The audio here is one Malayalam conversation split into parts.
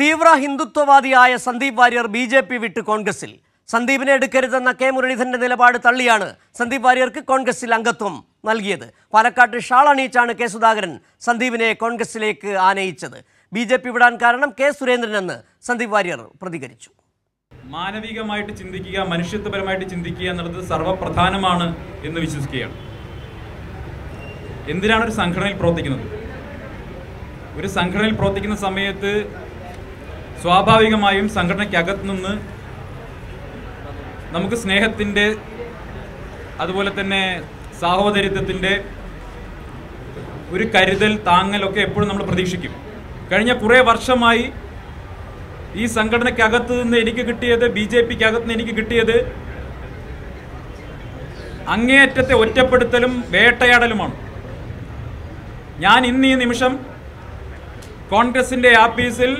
തീവ്ര ഹിന്ദുത്വവാദിയായ Sandeep Warrier B J P വിട്ട് കോൺഗ്രസിൽ സന്ദീപിനെ എടുക്കരുതെന്ന കെ മുരളീധരൻ്റെ നിലപാട് തള്ളിയാണ് സന്ദീപ് വാര്യർക്ക് കോൺഗ്രസിൽ അംഗത്വം നൽകിയത് പാലക്കാട്ട് ഷാൾ അണിയിച്ചാണ് കെ സുധാകരൻ സന്ദീപിനെ കോൺഗ്രസിലേക്ക് ആനയിച്ചത് ബി ജെ പി വിടാൻ കാരണം കെ സുരേന്ദ്രനെന്ന് സന്ദീപ് വാര്യർ പ്രതികരിച്ചു മാനവികമായിട്ട് ചിന്തിക്കുക മനുഷ്യത്വപരമായിട്ട് ചിന്തിക്കുക എന്നുള്ളത് സർവപ്രധാനമാണ് എന്ന് വിശ്വസിക്കുകയാണ് എന്തിനാണ് ഒരു സംഘടനയിൽ പ്രവർത്തിക്കുന്നത് ഒരു സംഘടനയിൽ പ്രവർത്തിക്കുന്ന സമയത്ത് സ്വാഭാവികമായും സംഘടനയ്ക്കകത്തു നിന്ന് നമുക്ക് സ്നേഹത്തിൻ്റെ അതുപോലെ തന്നെ സാഹോദര്യത്വത്തിൻ്റെ ഒരു കരുതൽ താങ്ങലൊക്കെ എപ്പോഴും നമ്മൾ പ്രതീക്ഷിക്കും കഴിഞ്ഞ കുറേ വർഷമായി ഈ സംഘടനയ്ക്കകത്ത് നിന്ന് എനിക്ക് കിട്ടിയത് ബി ജെ പിക്കകത്ത് നിന്ന് എനിക്ക് കിട്ടിയത് അങ്ങേയറ്റത്തെ ഒറ്റപ്പെടുത്തലും വേട്ടയാടലുമാണ് ഞാൻ ഇന്ന് ഈ നിമിഷം കോൺഗ്രസിൻ്റെ ആപ്പീസിൽ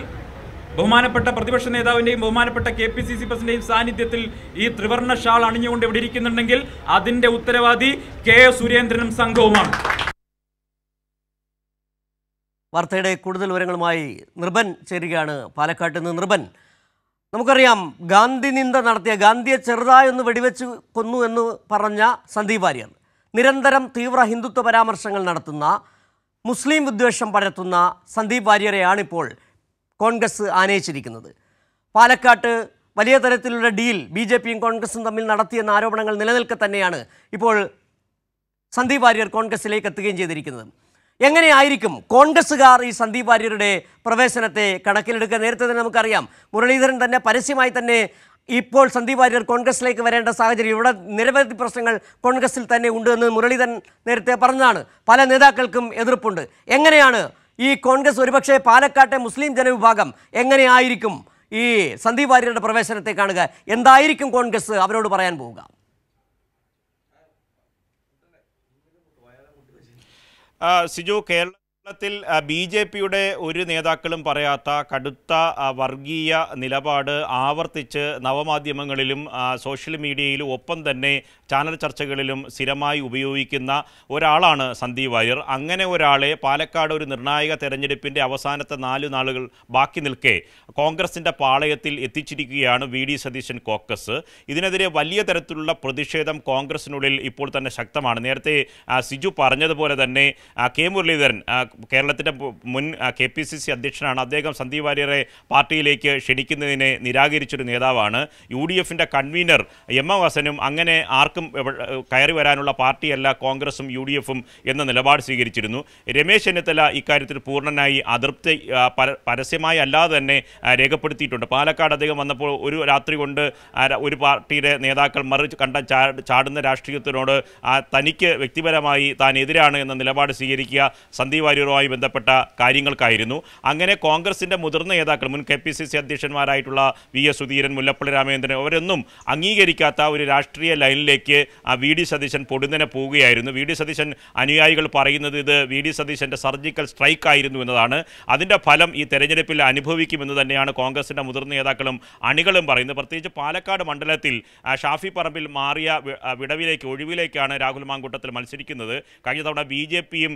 ബഹുമാനപ്പെട്ട പ്രതിപക്ഷ നേതാവിന്റെയും ബഹുമാനപ്പെട്ട കെ പി സി സി പ്രസിഡന്റിന്റെയും സാന്നിധ്യത്തിൽ ഈ ത്രിവർണ്ണ ഷാൾ അണിഞ്ഞുകൊണ്ട് ഇവിടെ ഇരിക്കുന്നുണ്ടെങ്കിൽ അതിന്റെ ഉത്തരവാദി കെ സുരേന്ദ്രനും സംഘവുമാണ് വാർത്തയുടെ കൂടുതൽ വിവരങ്ങളുമായി നിർബൻ ചേരുകയാണ് പാലക്കാട്ട് നിന്ന് നിർബൻ നമുക്കറിയാം ഗാന്ധി നിന്ദ നടത്തിയ ഗാന്ധിയെ ചെറുതായൊന്ന് വെടിവെച്ച് കൊന്നു എന്ന് പറഞ്ഞ സന്ദീപ് വാര്യർ നിരന്തരം തീവ്ര ഹിന്ദുത്വ പരാമർശങ്ങൾ നടത്തുന്ന മുസ്ലിം വിദ്വേഷം പരത്തുന്ന സന്ദീപ് വാര്യരെയാണിപ്പോൾ കോൺഗ്രസ് ആനയിച്ചിരിക്കുന്നത് പാലക്കാട്ട് വലിയ തരത്തിലുള്ള ഡീൽ ബി ജെ പിയും കോൺഗ്രസും തമ്മിൽ നടത്തിയെന്ന ആരോപണങ്ങൾ നിലനിൽക്കെ തന്നെയാണ് ഇപ്പോൾ സന്ദീപ് വാര്യർ കോൺഗ്രസിലേക്ക് എത്തുകയും ചെയ്തിരിക്കുന്നത് എങ്ങനെയായിരിക്കും കോൺഗ്രസ്സുകാർ ഈ സന്ദീപ് വാര്യരുടെ പ്രവേശനത്തെ കണക്കിലെടുക്കുക നേരത്തെ തന്നെ നമുക്കറിയാം മുരളീധരൻ തന്നെ പരസ്യമായി തന്നെ ഇപ്പോൾ സന്ദീപ് വാര്യർ കോൺഗ്രസിലേക്ക് വരേണ്ട സാഹചര്യം ഇവിടെ നിരവധി പ്രശ്നങ്ങൾ കോൺഗ്രസിൽ തന്നെ ഉണ്ട് എന്ന് മുരളീധരൻ നേരത്തെ പറഞ്ഞതാണ് പല നേതാക്കൾക്കും എതിർപ്പുണ്ട് എങ്ങനെയാണ് ഈ കോൺഗ്രസ് ഒരുപക്ഷെ പാലക്കാട്ടെ മുസ്ലിം ജനവിഭാഗം എങ്ങനെയായിരിക്കും ഈ സന്ദീപ് വാര്യരുടെ പ്രവേശനത്തെ കാണുക എന്തായിരിക്കും കോൺഗ്രസ് അവരോട് പറയാൻ പോവുക സിജു കേരള കേരളത്തിൽ ബി ജെ പിയുടെ ഒരു നേതാക്കളും പറയാത്ത കടുത്ത വർഗീയ നിലപാട് ആവർത്തിച്ച് നവമാധ്യമങ്ങളിലും സോഷ്യൽ മീഡിയയിലും ഒപ്പം തന്നെ ചാനൽ ചർച്ചകളിലും സ്ഥിരമായി ഉപയോഗിക്കുന്ന ഒരാളാണ് സന്ദീപ് വാര്യർ അങ്ങനെ ഒരാളെ പാലക്കാട് ഒരു നിർണായക തെരഞ്ഞെടുപ്പിൻ്റെ അവസാനത്തെ നാല് നാളുകൾ ബാക്കി നിൽക്കെ കോൺഗ്രസിൻ്റെ പാളയത്തിൽ എത്തിച്ചിരിക്കുകയാണ് വി ഡി സതീശൻ കോക്കസ് ഇതിനെതിരെ വലിയ തരത്തിലുള്ള പ്രതിഷേധം കോൺഗ്രസിനുള്ളിൽ ഇപ്പോൾ തന്നെ ശക്തമാണ് നേരത്തെ സിജു പറഞ്ഞതുപോലെ തന്നെ കെ മുരളീധരൻ കേരളത്തിൻ്റെ മുൻ കെ പി സി സി അധ്യക്ഷനാണ് അദ്ദേഹം സന്ദീപ് വാര്യരെ പാർട്ടിയിലേക്ക് ക്ഷണിക്കുന്നതിനെ നിരാകരിച്ചൊരു നേതാവാണ് യു ഡി എഫിൻ്റെ കൺവീനർ എം എം ഹസനും അങ്ങനെ ആർക്കും കയറി വരാനുള്ള പാർട്ടിയല്ല കോൺഗ്രസും യു ഡി എഫും എന്ന നിലപാട് സ്വീകരിച്ചിരുന്നു രമേശ് ചെന്നിത്തല ഇക്കാര്യത്തിൽ പൂർണ്ണനായി അതൃപ്തി പരസ്യമായി അല്ലാതെ തന്നെ രേഖപ്പെടുത്തിയിട്ടുണ്ട് പാലക്കാട് അദ്ദേഹം വന്നപ്പോൾ ഒരു രാത്രി കൊണ്ട് ഒരു പാർട്ടിയുടെ നേതാക്കൾ മറി കണ്ട ചാടുന്ന രാഷ്ട്രീയത്തിനോട് തനിക്ക് വ്യക്തിപരമായി താൻ എതിരാണ് എന്ന നിലപാട് സ്വീകരിക്കുക സന്ദീപ് വാര്യർ ബ്യൂറോയുമായി ബന്ധപ്പെട്ട കാര്യങ്ങൾക്കായിരുന്നു അങ്ങനെ കോൺഗ്രസിൻ്റെ മുതിർന്ന നേതാക്കൾ മുൻ കെ പി സി സി അധ്യക്ഷന്മാരായിട്ടുള്ള വി എസ് സുധീരൻ മുല്ലപ്പള്ളി രാമചന്ദ്രൻ അവരൊന്നും അംഗീകരിക്കാത്ത ഒരു രാഷ്ട്രീയ ലൈനിലേക്ക് ആ വി ഡി സതീശൻ പൊടുന്നനെ പോവുകയായിരുന്നു വി ഡി സതീശൻ അനുയായികൾ പറയുന്നത് ഇത് വി ഡി സതീശൻ്റെ സർജിക്കൽ സ്ട്രൈക്ക് ആയിരുന്നു എന്നതാണ് അതിൻ്റെ ഫലം ഈ തെരഞ്ഞെടുപ്പിൽ അനുഭവിക്കുമെന്ന് തന്നെയാണ് കോൺഗ്രസിൻ്റെ മുതിർന്ന നേതാക്കളും അണികളും പറയുന്നത് പ്രത്യേകിച്ച് പാലക്കാട് മണ്ഡലത്തിൽ ഷാഫി പറമ്പിൽ മാറിയ വിടവിലേക്ക് ഒഴിവിലേക്കാണ് രാഹുൽ മാങ്കൂട്ടത്തിൽ മത്സരിക്കുന്നത് കഴിഞ്ഞ തവണ ബി ജെ പിയും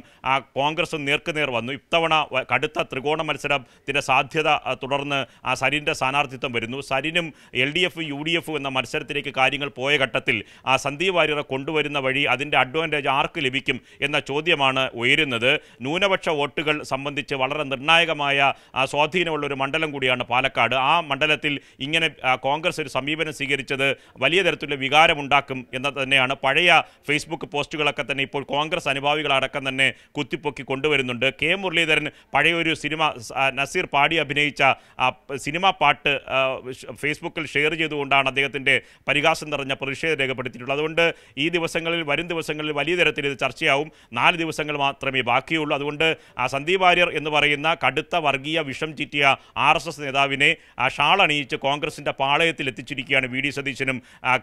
കോൺഗ്രസും നേർക്കുനേർ വന്നു ഇത്തവണ കടുത്ത ത്രികോണ മത്സരത്തിൻ്റെ സാധ്യത തുടർന്ന് ആ സരിൻ്റെ സ്ഥാനാർത്ഥിത്വം വരുന്നു സരിനും L D F U D F എന്ന മത്സരത്തിലേക്ക് കാര്യങ്ങൾ പോയ ഘട്ടത്തിൽ ആ സന്ദീപ് വാര്യറെ കൊണ്ടുവരുന്ന വഴി അതിൻ്റെ അഡ്വാൻറ്റേജ് ആർക്ക് ലഭിക്കും എന്ന ചോദ്യമാണ് ഉയരുന്നത് ന്യൂനപക്ഷ വോട്ടുകൾ സംബന്ധിച്ച് വളരെ നിർണായകമായ സ്വാധീനമുള്ള ഒരു മണ്ഡലം കൂടിയാണ് പാലക്കാട് ആ മണ്ഡലത്തിൽ ഇങ്ങനെ കോൺഗ്രസ് ഒരു സമീപനം സ്വീകരിച്ചത് വലിയ തരത്തിലുള്ള വികാരമുണ്ടാക്കും എന്ന തന്നെയാണ് പഴയ ഫേസ്ബുക്ക് പോസ്റ്റുകളൊക്കെ തന്നെ ഇപ്പോൾ കോൺഗ്രസ് അനുഭാവികളടക്കം തന്നെ കുത്തിപ്പൊക്കി കൊണ്ടുവരുന്നത് വരുന്നുണ്ട് കെ മുരളീധരൻ പഴയൊരു സിനിമ നസീർ പാടി അഭിനയിച്ച സിനിമ പാട്ട് ഫേസ്ബുക്കിൽ ഷെയർ ചെയ്തുകൊണ്ടാണ് അദ്ദേഹത്തിൻ്റെ പരിഹാസം നിറഞ്ഞ പ്രതിഷേധം രേഖപ്പെടുത്തിയിട്ടുള്ളത് അതുകൊണ്ട് ഈ ദിവസങ്ങളിൽ വരും ദിവസങ്ങളിൽ വലിയ തരത്തിൽ ഇത് ചർച്ചയാവും നാല് ദിവസങ്ങൾ മാത്രമേ ബാക്കിയുള്ളൂ അതുകൊണ്ട് ആ സന്ദീപ് ആര്യർ എന്ന് പറയുന്ന കടുത്ത വർഗീയ വിഷം ചീറ്റിയ ആർ എസ് എസ് നേതാവിനെ ഷാളണിയിച്ച് കോൺഗ്രസിൻ്റെ പാളയത്തിൽ എത്തിച്ചിരിക്കുകയാണ് വി ഡി സതീശനും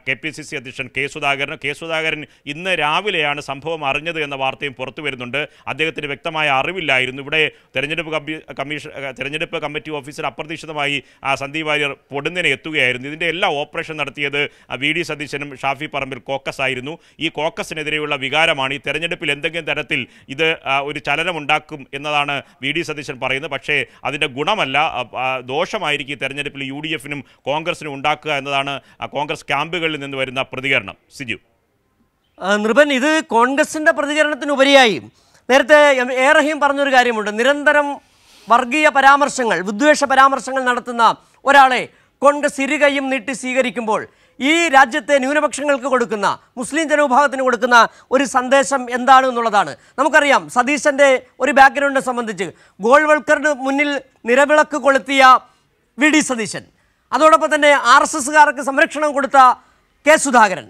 കെ പി സി സി അധ്യക്ഷൻ കെ സുധാകരനും കെ സുധാകരൻ ഇന്ന് രാവിലെയാണ് സംഭവം അറിഞ്ഞത് എന്ന വാർത്തയും പുറത്തു വരുന്നുണ്ട് അദ്ദേഹത്തിന് വ്യക്തമായ അറിവില്ലായിരുന്നു ഇവിടെ തെരഞ്ഞെടുപ്പ് കമ്മീഷൻ തെരഞ്ഞെടുപ്പ് കമ്മിറ്റി ഓഫീസർ അപ്രതീക്ഷിതമായി ആ സന്ദീപ് വാര്യർ പൊടുന്നിനെ എത്തുകയായിരുന്നു ഇതിൻ്റെ എല്ലാ ഓപ്പറേഷൻ നടത്തിയത് വി ഡി സതീശനും ഷാഫി പറമ്പിൽ കോക്കസ് ആയിരുന്നു ഈ കോക്കസിനെതിരെയുള്ള വികാരമാണ് ഈ തെരഞ്ഞെടുപ്പിൽ എന്തെങ്കിലും തരത്തിൽ ഇത് ഒരു ചലനമുണ്ടാക്കും എന്നതാണ് വി ഡി സതീശൻ പറയുന്നത് പക്ഷേ അതിൻ്റെ ഗുണമല്ല ദോഷമായിരിക്കും ഈ തെരഞ്ഞെടുപ്പിൽ യു ഡി എഫിനും കോൺഗ്രസിനും ഉണ്ടാക്കുക എന്നതാണ് കോൺഗ്രസ് ക്യാമ്പുകളിൽ നിന്ന് വരുന്ന പ്രതികരണം സിജു നൃപൻ ഇത് കോൺഗ്രസിൻ്റെ പ്രതികരണത്തിനുപരിയായി നേരത്തെ എ പറഞ്ഞൊരു കാര്യമുണ്ട് നിരന്തരം വർഗീയ പരാമർശങ്ങൾ വിദ്വേഷ പരാമർശങ്ങൾ നടത്തുന്ന ഒരാളെ കോൺഗ്രസ് ഇരുകയും നീട്ടി സ്വീകരിക്കുമ്പോൾ ഈ രാജ്യത്തെ ന്യൂനപക്ഷങ്ങൾക്ക് കൊടുക്കുന്ന മുസ്ലിം ജനവിഭാഗത്തിന് കൊടുക്കുന്ന ഒരു സന്ദേശം എന്താണ് എന്നുള്ളതാണ് നമുക്കറിയാം സതീശൻ്റെ ഒരു ബാക്ക്ഗ്രൗണ്ടിനെ സംബന്ധിച്ച് ഗോൾവൾക്കറിന് മുന്നിൽ നിരവിളക്ക് കൊളുത്തിയ വി ഡി സതീശൻ അതോടൊപ്പം തന്നെ ആർ എസ് എസ്സുകാർക്ക് സംരക്ഷണം കൊടുത്ത K Sudhakaran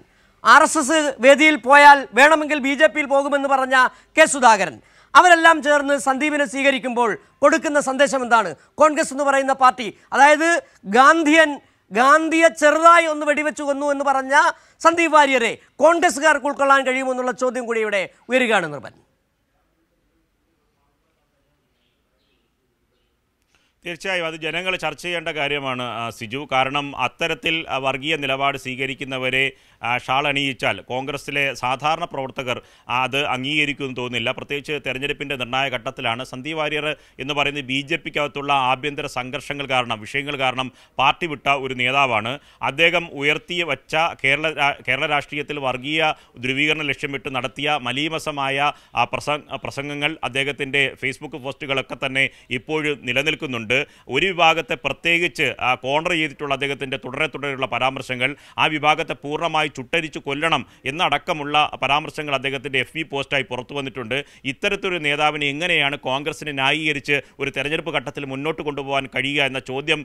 R S S വേദിയിൽ പോയാൽ വേണമെങ്കിൽ ബി ജെ പിയിൽ പോകുമെന്ന് പറഞ്ഞ കെ സുധാകരൻ അവരെല്ലാം ചേർന്ന് സന്ദീപിനെ സ്വീകരിക്കുമ്പോൾ കൊടുക്കുന്ന സന്ദേശം എന്താണ് കോൺഗ്രസ് എന്ന് പറയുന്ന പാർട്ടി അതായത് ഗാന്ധിയൻ ഗാന്ധിയെ ചെറുതായി ഒന്ന് വെടിവെച്ചു കൊന്നു എന്ന് പറഞ്ഞ സന്ദീപ് വാര്യരെ കോൺഗ്രസ്സുകാർക്ക് ഉൾക്കൊള്ളാൻ കഴിയുമെന്നുള്ള ചോദ്യം കൂടി ഇവിടെ ഉയരുകയാണ് നിർബന്ധം തീർച്ചയായും അത് ജനങ്ങൾ ചർച്ച ചെയ്യേണ്ട കാര്യമാണ് സിജു കാരണം അത്തരത്തിൽ വർഗീയ നിലപാട് സ്വീകരിക്കുന്നവരെ ഷാളണിയിച്ചാൽ കോൺഗ്രസിലെ സാധാരണ പ്രവർത്തകർ അത് അംഗീകരിക്കുമെന്ന് തോന്നുന്നില്ല പ്രത്യേകിച്ച് തെരഞ്ഞെടുപ്പിൻ്റെ നിർണായക ഘട്ടത്തിലാണ് സന്ദീപ് വാര്യർ എന്ന് പറയുന്നത് ബി ജെ പിക്കകത്തുള്ള ആഭ്യന്തര സംഘർഷങ്ങൾ കാരണം വിഷയങ്ങൾ കാരണം പാർട്ടി വിട്ട ഒരു നേതാവാണ് അദ്ദേഹം ഉയർത്തി വച്ച കേരള കേരള രാഷ്ട്രീയത്തിൽ വർഗീയ ധ്രുവീകരണ ലക്ഷ്യമിട്ട് നടത്തിയ മലീമസമായ പ്രസംഗങ്ങൾ അദ്ദേഹത്തിൻ്റെ ഫേസ്ബുക്ക് പോസ്റ്റുകളൊക്കെ തന്നെ ഇപ്പോഴും നിലനിൽക്കുന്നുണ്ട് കൊണ്ട് ഒരു വിഭാഗത്തെ പ്രത്യേകിച്ച് കോൺട്ര ചെയ്തിട്ടുള്ള അദ്ദേഹത്തിൻ്റെ തുടരെ തുടരെയുള്ള പരാമർശങ്ങൾ ആ വിഭാഗത്തെ പൂർണ്ണമായി ചുട്ടരിച്ച് കൊല്ലണം എന്നടക്കമുള്ള പരാമർശങ്ങൾ അദ്ദേഹത്തിൻ്റെ എഫ് ബി പോസ്റ്റായി പുറത്തു വന്നിട്ടുണ്ട് ഇത്തരത്തിലൊരു നേതാവിനെ എങ്ങനെയാണ് കോൺഗ്രസിനെ ന്യായീകരിച്ച് ഒരു തെരഞ്ഞെടുപ്പ് ഘട്ടത്തിൽ മുന്നോട്ട് കൊണ്ടുപോകാൻ കഴിയുക എന്ന ചോദ്യം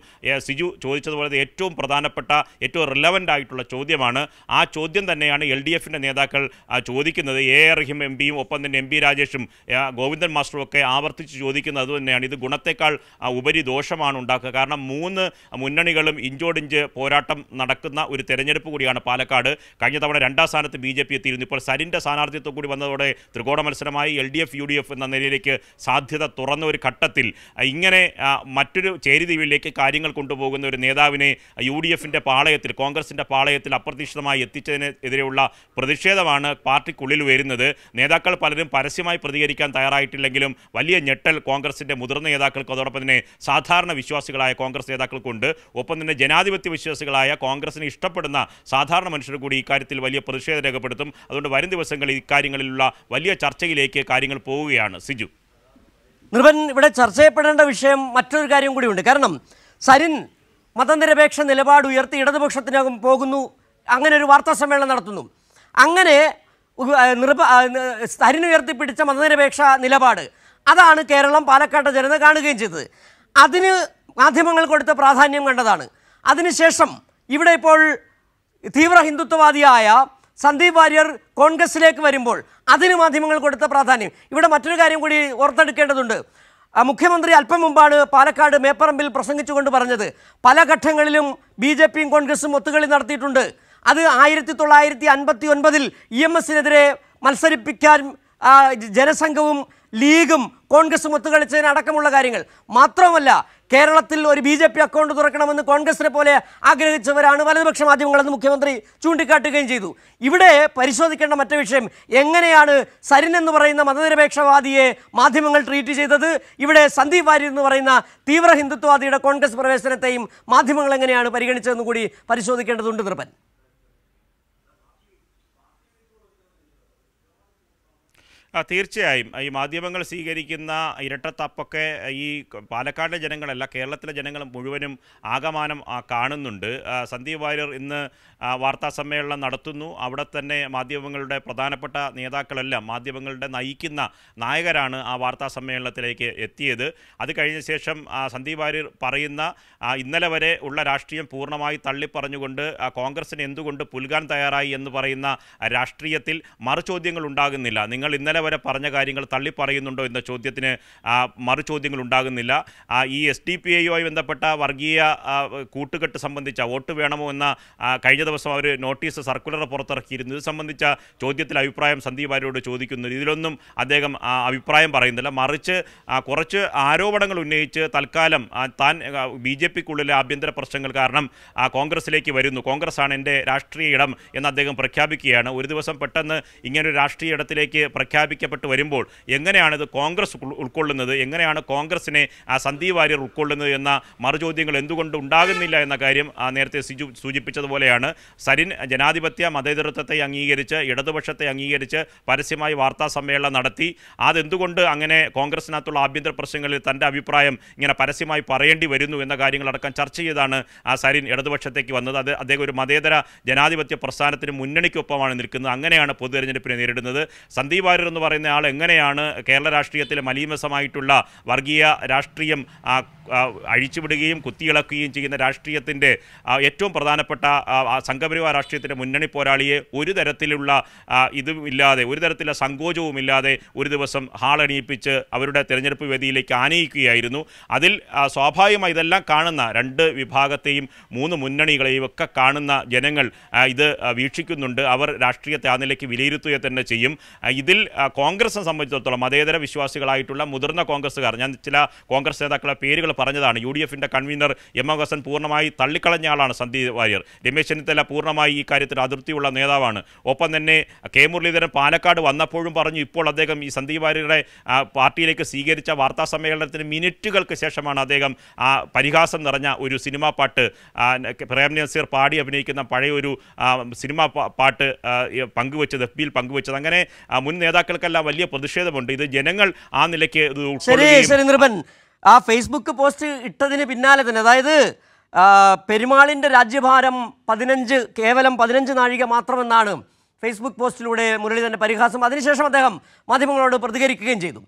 സിജു ചോദിച്ചതുപോലെ ഏറ്റവും പ്രധാനപ്പെട്ട ഏറ്റവും റിലവൻ്റ് ആയിട്ടുള്ള ചോദ്യമാണ് ആ ചോദ്യം തന്നെയാണ് എൽ ഡി എഫിൻ്റെ നേതാക്കൾ ചോദിക്കുന്നത് എ ആർ റഹിം എം പിയും ഒപ്പം തന്നെ എം പി രാജേഷും ഗോവിന്ദൻ മാസ്റ്ററും ഒക്കെ ആവർത്തിച്ച് ചോദിക്കുന്നത് അതുതന്നെയാണ് ഇത് ഗുണത്തേക്കാൾ ഉപരി ഉപരി ദോഷമാണ് ഉണ്ടാക്കുക കാരണം മൂന്ന് മുന്നണികളും ഇഞ്ചോടിഞ്ച് പോരാട്ടം നടക്കുന്ന ഒരു തെരഞ്ഞെടുപ്പ് കൂടിയാണ് പാലക്കാട് കഴിഞ്ഞ തവണ രണ്ടാം സ്ഥാനത്ത് ബി ജെ പി എത്തിയിരുന്നു ഇപ്പോൾ സരിൻ്റെ സ്ഥാനാർത്ഥിത്വം കൂടി വന്നതോടെ ത്രികോണ മത്സരമായി L D F U D F എന്ന നിലയിലേക്ക് സാധ്യത തുറന്ന ഒരു ഘട്ടത്തിൽ ഇങ്ങനെ മറ്റൊരു ചേരിതീവിലേക്ക് കാര്യങ്ങൾ കൊണ്ടുപോകുന്ന ഒരു നേതാവിനെ യു ഡി എഫിൻ്റെ പാളയത്തിൽ കോൺഗ്രസിൻ്റെ പാളയത്തിൽ അപ്രതീക്ഷിതമായി എത്തിച്ചതിനെതിരെയുള്ള പ്രതിഷേധമാണ് പാർട്ടിക്കുള്ളിൽ വരുന്നത് നേതാക്കൾ പലരും പരസ്യമായി പ്രതികരിക്കാൻ തയ്യാറായിട്ടില്ലെങ്കിലും വലിയ ഞെട്ടൽ കോൺഗ്രസിൻ്റെ മുതിർന്ന നേതാക്കൾക്ക് അതോടൊപ്പം തന്നെ സാധാരണ വിശ്വാസികളായ കോൺഗ്രസ് നേതാക്കൾക്കുണ്ട് ഒപ്പം തന്നെ ജനാധിപത്യ വിശ്വാസികളായ കോൺഗ്രസിന് ഇഷ്ടപ്പെടുന്ന സാധാരണ മനുഷ്യർ കൂടി ഇക്കാര്യത്തിൽ വലിയ പ്രതിഷേധം രേഖപ്പെടുത്തും അതുകൊണ്ട് വരും ദിവസങ്ങളിൽ ഇക്കാര്യങ്ങളിലുള്ള വലിയ ചർച്ചയിലേക്ക് കാര്യങ്ങൾ പോവുകയാണ് സിജു നിർവൻ ഇവിടെ ചർച്ച ചെയ്യപ്പെടേണ്ട വിഷയം മറ്റൊരു കാര്യം കൂടിയുണ്ട് കാരണം സരിൻ മതനിരപേക്ഷ നിലപാട് ഉയർത്തി ഇടതുപക്ഷത്തിനകം പോകുന്നു അങ്ങനെ ഒരു വാർത്താ സമ്മേളനം നടത്തുന്നു അങ്ങനെ നിർഭ സരിൻ ഉയർത്തിപ്പിടിച്ച മതനിരപേക്ഷ നിലപാട് അതാണ് കേരളം പാലക്കാട്ടെ ജനത കാണുകയും ചെയ്തത് അതിന് മാധ്യമങ്ങൾ കൊടുത്ത പ്രാധാന്യം കണ്ടതാണ് അതിനുശേഷം ഇവിടെ ഇപ്പോൾ തീവ്ര ഹിന്ദുത്വവാദിയായ സന്ദീപ് വാര്യർ കോൺഗ്രസിലേക്ക് വരുമ്പോൾ അതിന് മാധ്യമങ്ങൾ കൊടുത്ത പ്രാധാന്യം ഇവിടെ മറ്റൊരു കാര്യം കൂടി ഓർത്തെടുക്കേണ്ടതുണ്ട് മുഖ്യമന്ത്രി അല്പം മുമ്പാണ് പാലക്കാട് മേപ്പറമ്പിൽ പ്രസംഗിച്ചുകൊണ്ട് പറഞ്ഞത് പല ഘട്ടങ്ങളിലും ബി ജെ പിയും കോൺഗ്രസും ഒത്തുകളി നടത്തിയിട്ടുണ്ട് അത് ആയിരത്തി തൊള്ളായിരത്തി അൻപത്തി ഒൻപതിൽ ഇ എം എസിനെതിരെ മത്സരിപ്പിക്കാൻ ജനസംഘവും ലീഗും കോൺഗ്രസും ഒത്തുകളിച്ചതിന് അടക്കമുള്ള കാര്യങ്ങൾ മാത്രമല്ല കേരളത്തിൽ ഒരു ബി ജെ പി അക്കൗണ്ട് തുറക്കണമെന്ന് കോൺഗ്രസിനെ പോലെ ആഗ്രഹിച്ചവരാണ് വലതുപക്ഷ മാധ്യമങ്ങളെന്ന് മുഖ്യമന്ത്രി ചൂണ്ടിക്കാട്ടുകയും ചെയ്തു ഇവിടെ പരിശോധിക്കേണ്ട മറ്റു വിഷയം എങ്ങനെയാണ് സരിൻ എന്ന് പറയുന്ന മതനിരപേക്ഷവാദിയെ മാധ്യമങ്ങൾ ട്രീറ്റ് ചെയ്തത് ഇവിടെ സന്ദീപ് വാര്യർ എന്ന് പറയുന്ന തീവ്ര ഹിന്ദുത്വവാദിയുടെ കോൺഗ്രസ് പ്രവേശനത്തെയും മാധ്യമങ്ങൾ എങ്ങനെയാണ് പരിഗണിച്ചതെന്ന് കൂടി പരിശോധിക്കേണ്ടതുണ്ട് നിർബന്ധം തീർച്ചയായും ഈ മാധ്യമങ്ങൾ സ്വീകരിക്കുന്ന ഇരട്ടത്താപ്പൊക്കെ ഈ പാലക്കാടിലെ ജനങ്ങളല്ല കേരളത്തിലെ ജനങ്ങൾ മുഴുവനും ആകമാനം കാണുന്നുണ്ട് സന്ദീപ് വാര്യർ ഇന്ന് വാർത്താ സമ്മേളനം നടത്തുന്നു അവിടെ തന്നെ മാധ്യമങ്ങളുടെ പ്രധാനപ്പെട്ട നേതാക്കളെല്ലാം മാധ്യമങ്ങളുടെ നയിക്കുന്ന നായകരാണ് ആ വാർത്താ സമ്മേളനത്തിലേക്ക് എത്തിയത് അത് കഴിഞ്ഞ ശേഷം സന്ദീപ് വാര്യർ പറയുന്ന ഇന്നലെ വരെ ഉള്ള രാഷ്ട്രീയം പൂർണ്ണമായി തള്ളിപ്പറഞ്ഞുകൊണ്ട് കോൺഗ്രസിന് എന്തുകൊണ്ട് പുൽകാൻ തയ്യാറായി എന്ന് പറയുന്ന രാഷ്ട്രീയത്തിൽ മറുചോദ്യങ്ങൾ ഉണ്ടാകുന്നില്ല നിങ്ങൾ ഇന്നലെ വരെ പറഞ്ഞ കാര്യങ്ങൾ തള്ളിപ്പറയുന്നുണ്ടോ എന്ന ചോദ്യത്തിന് മറുചോദ്യങ്ങൾ ഉണ്ടാകുന്നില്ല ഈ എസ് ഡി പി ഐയുമായി ബന്ധപ്പെട്ട വർഗീയ കൂട്ടുകെട്ട് സംബന്ധിച്ച വോട്ട് വേണമോ എന്ന കഴിഞ്ഞ ദിവസം അവർ നോട്ടീസ് സർക്കുലർ പുറത്തിറക്കിയിരുന്നു ഇത് സംബന്ധിച്ച ചോദ്യത്തിൽ അഭിപ്രായം സന്ദീപ് ആര്യോട് ചോദിക്കുന്നു ഇതിലൊന്നും അദ്ദേഹം അഭിപ്രായം പറയുന്നില്ല മറിച്ച് കുറച്ച് ആരോപണങ്ങൾ ഉന്നയിച്ച് തൽക്കാലം താൻ ബി ജെ പിക്കുള്ളിലെ ആഭ്യന്തര പ്രശ്നങ്ങൾ കാരണം കോൺഗ്രസിലേക്ക് വരുന്നു കോൺഗ്രസ്സാണ് എൻ്റെ രാഷ്ട്രീയ ഇടം എന്ന് അദ്ദേഹം പ്രഖ്യാപിക്കുകയാണ് ഒരു ദിവസം പെട്ടെന്ന് ഇങ്ങനെ ഒരു രാഷ്ട്രീയ ഇടത്തിലേക്ക് പ്രഖ്യാപിക്കുക പ്രഖ്യാപിക്കപ്പെട്ട് വരുമ്പോൾ എങ്ങനെയാണിത് കോൺഗ്രസ് ഉൾക്കൊള്ളുന്നത് എങ്ങനെയാണ് കോൺഗ്രസിനെ ആ സന്ദീപ് വാര്യർ ഉൾക്കൊള്ളുന്നത് എന്ന മറുചോദ്യങ്ങൾ എന്തുകൊണ്ട് ഉണ്ടാകുന്നില്ല എന്ന കാര്യം നേരത്തെ സിജു സൂചിപ്പിച്ചതുപോലെയാണ് സരിൻ ജനാധിപത്യ മതേതൃത്വത്തെ അംഗീകരിച്ച് ഇടതുപക്ഷത്തെ അംഗീകരിച്ച് പരസ്യമായി വാർത്താ സമ്മേളനം നടത്തി അതെന്തുകൊണ്ട് അങ്ങനെ കോൺഗ്രസിനകത്തുള്ള ആഭ്യന്തര പ്രശ്നങ്ങളിൽ തൻ്റെ അഭിപ്രായം ഇങ്ങനെ പരസ്യമായി പറയേണ്ടി വരുന്നു എന്ന കാര്യങ്ങളടക്കം ചർച്ച ചെയ്താണ് ആ സരിൻ ഇടതുപക്ഷത്തേക്ക് വന്നത് അത് അദ്ദേഹം ഒരു മതേതര ജനാധിപത്യ പ്രസ്ഥാനത്തിന് മുന്നണിക്കൊപ്പമാണ് നിൽക്കുന്നത് അങ്ങനെയാണ് പൊതുതെരഞ്ഞെടുപ്പിനെ നേരിടുന്നത് സന്ദീപ് വാര്യർ എന്ന് പറയുന്ന ആൾ എങ്ങനെയാണ് കേരള രാഷ്ട്രീയത്തിലെ മലീമസമായിട്ടുള്ള വർഗീയ രാഷ്ട്രീയം അഴിച്ചുവിടുകയും കുത്തിയിളക്കുകയും ചെയ്യുന്ന രാഷ്ട്രീയത്തിൻ്റെ ഏറ്റവും പ്രധാനപ്പെട്ട സംഘപരിവാർ രാഷ്ട്രീയത്തിൻ്റെ മുന്നണി പോരാളിയെ ഒരു തരത്തിലുള്ള ഇതും ഇല്ലാതെ ഒരു തരത്തിലുള്ള സങ്കോചവും ഇല്ലാതെ ഒരു ദിവസം ഹാളണിയിപ്പിച്ച് അവരുടെ തിരഞ്ഞെടുപ്പ് വേദിയിലേക്ക് ആനയിക്കുകയായിരുന്നു അതിൽ സ്വാഭാവികമായി ഇതെല്ലാം കാണുന്ന രണ്ട് വിഭാഗത്തെയും മൂന്ന് മുന്നണികളെയും ഒക്കെ കാണുന്ന ജനങ്ങൾ ഇത് വീക്ഷിക്കുന്നുണ്ട് അവർ രാഷ്ട്രീയത്തെ ആ നിലയ്ക്ക് വിലയിരുത്തുക തന്നെ ചെയ്യും ഇതിൽ കോൺഗ്രസ് സംബന്ധിച്ചിടത്തോളം മതേതര വിശ്വാസികളായിട്ടുള്ള മുതിർന്ന കോൺഗ്രസ്സുകാർ ഞാൻ ചില കോൺഗ്രസ് നേതാക്കളുടെ പേരുകൾ പറഞ്ഞതാണ് യു ഡി എഫിൻ്റെ കൺവീനർ എം എം ഹസൻ പൂർണ്ണമായി തള്ളിക്കളഞ്ഞ ആളാണ് സന്ദീപ് വാര്യർ രമേശ് ചെന്നിത്തല പൂർണ്ണമായി ഈ കാര്യത്തിൽ അതിർത്തിയുള്ള നേതാവാണ് ഒപ്പം തന്നെ കെ മുരളീധരൻ പാലക്കാട് വന്നപ്പോഴും പറഞ്ഞു ഇപ്പോൾ അദ്ദേഹം ഈ സന്ദീപ് വാര്യരുടെ പാർട്ടിയിലേക്ക് സ്വീകരിച്ച വാർത്താ സമ്മേളനത്തിന് മിനിറ്റുകൾക്ക് ശേഷമാണ് അദ്ദേഹം ആ പരിഹാസം നിറഞ്ഞ ഒരു സിനിമാ പാട്ട് പ്രേം നസീർ പാടി അഭിനയിക്കുന്ന പഴയ ഒരു സിനിമാ പാട്ട് പങ്കുവച്ചത് എഫ് ബിയിൽ പങ്കുവച്ചത് അങ്ങനെ മുൻ നേതാക്കൾ നേതാക്കൾക്കെല്ലാം വലിയ പ്രതിഷേധമുണ്ട് ഇത് ജനങ്ങൾ ആ നിലയ്ക്ക് ശരി ആ ഫേസ്ബുക്ക് പോസ്റ്റ് ഇട്ടതിന് പിന്നാലെ തന്നെ അതായത് പെരുമാളിൻ്റെ രാജ്യഭാരം പതിനഞ്ച് കേവലം പതിനഞ്ച് നാഴിക മാത്രമെന്നാണ് ഫേസ്ബുക്ക് പോസ്റ്റിലൂടെ മുരളി തന്നെ പരിഹാസം അതിനുശേഷം അദ്ദേഹം മാധ്യമങ്ങളോട് പ്രതികരിക്കുകയും ചെയ്തു